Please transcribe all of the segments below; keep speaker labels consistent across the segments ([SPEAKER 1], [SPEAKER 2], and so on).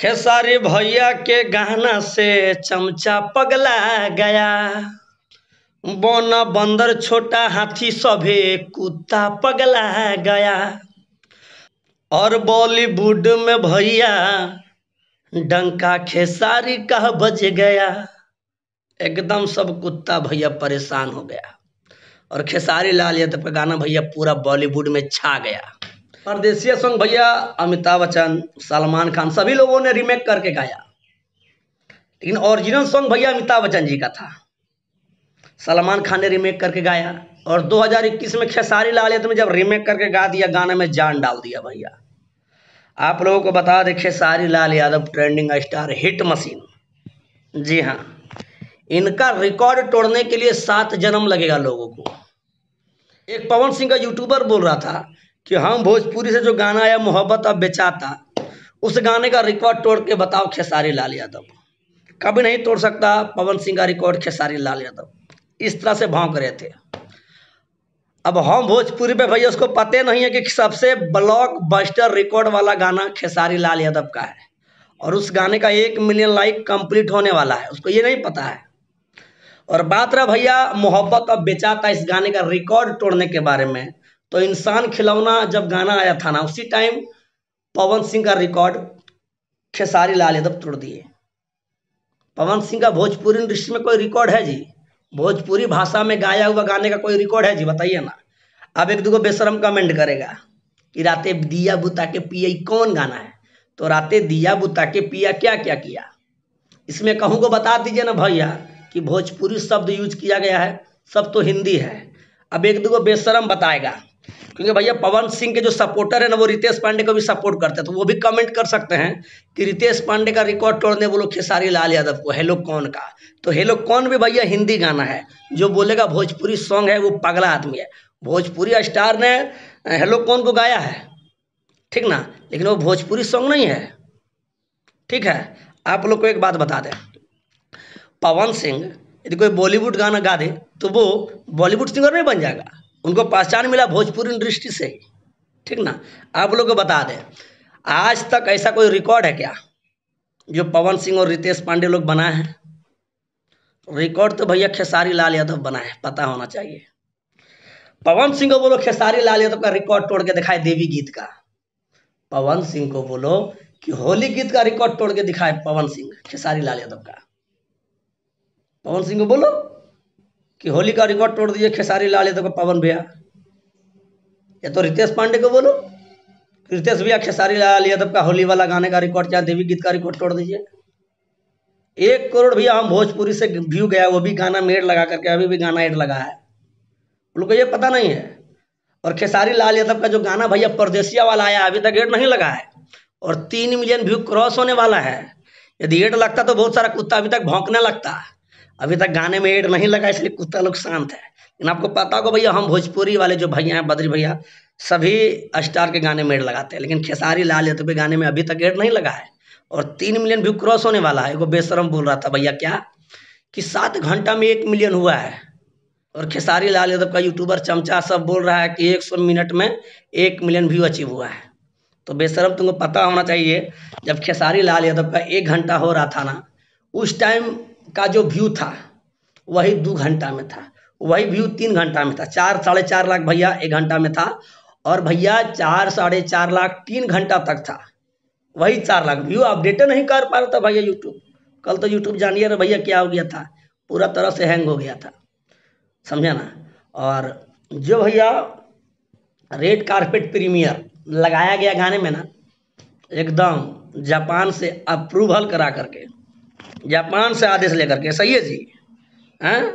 [SPEAKER 1] खेसारी भैया के गहना से चमचा पगला गया बोन बंदर छोटा हाथी सभे कुत्ता पगला गया और बॉलीवुड में भैया डंका खेसारी कह बज गया एकदम सब कुत्ता भैया परेशान हो गया और खेसारी लाल यादव का गाना भैया पूरा बॉलीवुड में छा गया परदेशिया सॉन्ग भैया अमिताभ बच्चन सलमान खान सभी लोगों ने रिमेक करके गाया लेकिन ओरिजिनल सॉन्ग भैया अमिताभ बच्चन जी का था सलमान खान ने रिमेक करके गाया और 2021 में खेसारी लाल यादव ने जब रिमेक करके गा दिया गाने में जान डाल दिया भैया आप लोगों को बता दें Khesari Lal Yadav trending star hit machine जी हाँ इनका रिकॉर्ड तोड़ने के लिए सात जन्म लगेगा लोगों को एक पवन सिंह का यूट्यूबर बोल रहा था कि हम भोजपुरी से जो गाना आया मोहब्बत अब बेचाता उस गाने का रिकॉर्ड तोड़ के बताओ खेसारी लाल यादव कभी नहीं तोड़ सकता पवन सिंह का रिकॉर्ड खेसारी लाल यादव इस तरह से भाव रहे थे अब हम भोजपुरी पे भैया उसको पते नहीं है कि सबसे ब्लॉक बस्टर रिकॉर्ड वाला गाना खेसारी लाल यादव का है और उस गाने का एक मिलियन लाइक कंप्लीट होने वाला है उसको ये नहीं पता है और बात रहा भैया मोहब्बत अब बेचाता इस गाने का रिकॉर्ड तोड़ने के बारे में तो इंसान खिलौना जब गाना आया था ना उसी टाइम पवन सिंह का रिकॉर्ड खेसारी लाल यादव तोड़ दिए पवन सिंह का भोजपुरी इंडस्ट्री में कोई रिकॉर्ड है जी भोजपुरी भाषा में गाया हुआ गाने का कोई रिकॉर्ड है जी बताइए ना अब एक दूगो बेशरम कमेंट करेगा कि रातें दिया बुता के पिया कौन गाना है तो रातें दिया बुता के पिया क्या क्या किया इसमें कहूँ को बता दीजिए ना भैया कि भोजपुरी शब्द यूज किया गया है सब तो हिंदी है अब एक दूगो बेशरम बताएगा क्योंकि भैया पवन सिंह के जो सपोर्टर है ना वो रितेश पांडे को भी सपोर्ट करते हैं तो वो भी कमेंट कर सकते हैं कि रितेश पांडे का रिकॉर्ड तोड़ने बोलो खेसारी लाल यादव को हेलो कौन का तो हेलो कौन भी भैया हिंदी गाना है जो बोलेगा भोजपुरी सॉन्ग है वो पगला आदमी है भोजपुरी स्टार ने हेलो कौन को गाया है ठीक ना लेकिन वो भोजपुरी सॉन्ग नहीं है ठीक है आप लोग को एक बात बता दें पवन सिंह यदि कोई बॉलीवुड गाना गा दे तो वो बॉलीवुड सिंगर नहीं बन जाएगा उनको पहचान मिला भोजपुरी दृष्टि से ठीक ना आप लोग को बता दें आज तक ऐसा कोई रिकॉर्ड है क्या जो पवन सिंह और रितेश पांडे लोग बनाए हैं रिकॉर्ड तो भैया खेसारी लाल यादव बनाए पता होना चाहिए पवन सिंह को बोलो खेसारी लाल यादव का रिकॉर्ड तोड़ के दिखाए देवी गीत का पवन सिंह को बोलो कि होली गीत का रिकॉर्ड तोड़ के दिखाए पवन सिंह खेसारी लाल यादव का पवन सिंह को बोलो कि होली का रिकॉर्ड तोड़ दीजिए खेसारी लाल यादव तो का पवन भैया ये तो रितेश पांडे को बोलो रितेश भैया खेसारी लाल यादव तो का होली वाला गाने का रिकॉर्ड चाहे देवी गीत का रिकॉर्ड तोड़ दीजिए एक करोड़ भैया हम भोजपुरी से व्यू गया वो भी गाना मेड़ लगा करके अभी भी गाना एड लगा है उन लोग ये पता नहीं है और खेसारी लाल यादव का जो गाना भैया परदेसिया वाला आया अभी तक एड नहीं लगा है और तीन मिलियन व्यू क्रॉस होने वाला है यदि एड लगता तो बहुत सारा कुत्ता अभी तक भौंकने लगता है अभी तक गाने में एड नहीं लगा इसलिए कुत्ता लोग शांत है लेकिन आपको पता होगा भैया हम भोजपुरी वाले जो भैया हैं बद्री भैया सभी स्टार के गाने में एड लगाते हैं लेकिन खेसारी लाल यादव के गाने में अभी तक एड नहीं लगा है और तीन मिलियन व्यू क्रॉस होने वाला है एगो बेशरम बोल रहा था भैया क्या कि सात घंटा में एक मिलियन हुआ है और खेसारी लाल यादव का यूट्यूबर चमचा सब बोल रहा है कि एक सौ मिनट में एक मिलियन व्यू अचीव हुआ है तो बेशरम तुमको पता होना चाहिए जब खेसारी लाल यादव का एक घंटा हो रहा था ना उस टाइम का जो व्यू था वही दो घंटा में था वही व्यू तीन घंटा में था चार साढ़े चार लाख भैया एक घंटा में था और भैया चार साढ़े चार लाख तीन घंटा तक था वही चार लाख व्यू अपडेट नहीं कर पा रहा था भैया यूट्यूब कल तो यूट्यूब जानिए रहे भैया क्या हो गया था पूरा तरह से हैंग हो गया था समझे ना और जो भैया रेड कारपेट प्रीमियर लगाया गया गाने में ना एकदम जापान से अप्रूवल करा करके जापान से आदेश लेकर के सही है जी हैं हाँ?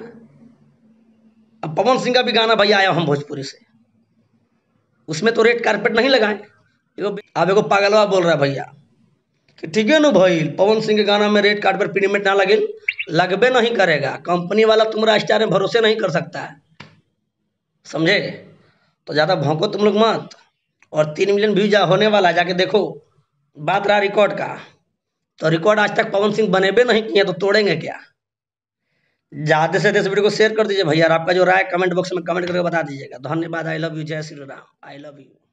[SPEAKER 1] अब पवन सिंह का भी गाना भाई आया हम भोजपुरी से उसमें तो रेड कारपेट नहीं लगाए एगो अब एगो पागलवा बोल रहा है भैया कि ठीक है ना भाई पवन सिंह के गाना में रेड कार्ड पर ना लगे लगबे नहीं करेगा कंपनी वाला तुम्हारा स्टार में भरोसे नहीं कर सकता है समझे तो ज़्यादा भोंको तुम लोग मत और तीन मिलियन जा होने वाला जाके देखो बात रहा रिकॉर्ड का तो रिकॉर्ड आज तक पवन सिंह बनेबे नहीं किए तो तोड़ेंगे क्या ज़्यादा से ज़्यादा वीडियो को शेयर कर दीजिए भैया आपका जो राय कमेंट बॉक्स में कमेंट करके बता दीजिएगा धन्यवाद आई लव यू जय Shri Ram I love you